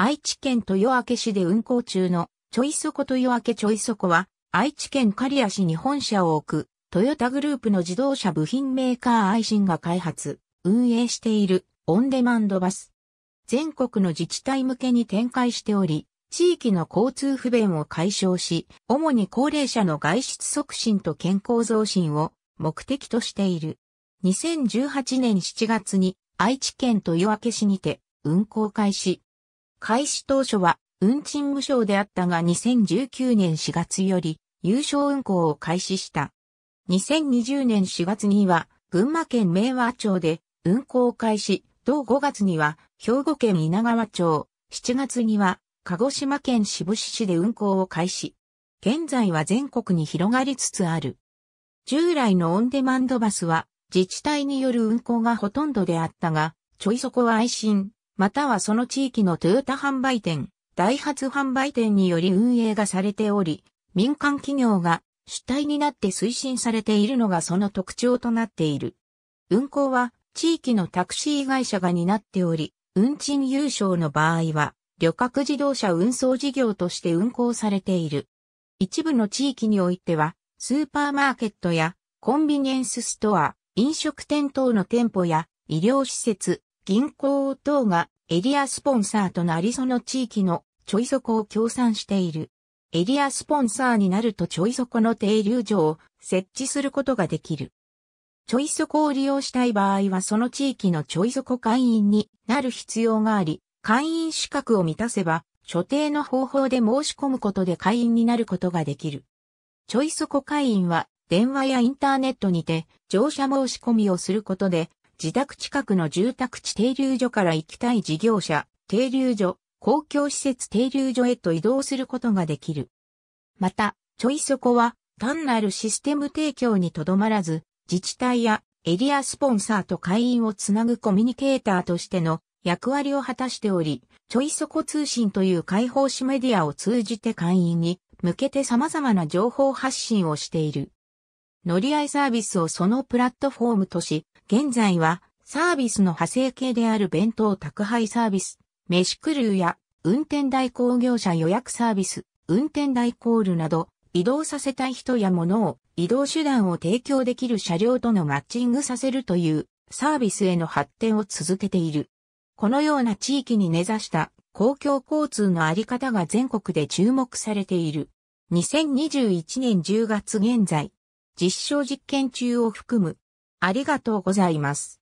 愛知県豊明市で運行中のちょいそこ豊明ちょいそこは、愛知県刈谷市に本社を置く、トヨタグループの自動車部品メーカー愛心が開発、運営しているオンデマンドバス。全国の自治体向けに展開しており、地域の交通不便を解消し、主に高齢者の外出促進と健康増進を目的としている。2018年7月に愛知県豊明市にて運行開始。開始当初は運賃無償であったが2019年4月より有償運行を開始した。2020年4月には群馬県明和町で運行開始、同5月には兵庫県稲川町、7月には鹿児島県志布志市で運行を開始。現在は全国に広がりつつある。従来のオンデマンドバスは自治体による運行がほとんどであったが、ちょいそこは愛心、またはその地域のトヨタ販売店、ダイハツ販売店により運営がされており、民間企業が主体になって推進されているのがその特徴となっている。運行は地域のタクシー会社が担っており、運賃優勝の場合は、旅客自動車運送事業として運行されている。一部の地域においては、スーパーマーケットやコンビニエンスストア、飲食店等の店舗や医療施設、銀行等がエリアスポンサーとなりその地域のちょい底を協賛している。エリアスポンサーになるとちょい底の停留所を設置することができる。ちょい底を利用したい場合はその地域のちょい底会員になる必要があり、会員資格を満たせば、所定の方法で申し込むことで会員になることができる。ちょい底会員は電話やインターネットにて乗車申し込みをすることで自宅近くの住宅地停留所から行きたい事業者、停留所、公共施設停留所へと移動することができる。また、ちょいそこは単なるシステム提供にとどまらず、自治体やエリアスポンサーと会員をつなぐコミュニケーターとしての役割を果たしており、ちょいそこ通信という開放誌メディアを通じて会員に向けて様々な情報発信をしている。乗り合いサービスをそのプラットフォームとし、現在はサービスの派生系である弁当宅配サービス、飯クルーや運転代行業者予約サービス、運転代行ルなど移動させたい人や物を移動手段を提供できる車両とのマッチングさせるというサービスへの発展を続けている。このような地域に根ざした公共交通のあり方が全国で注目されている。2021年10月現在、実証実験中を含むありがとうございます。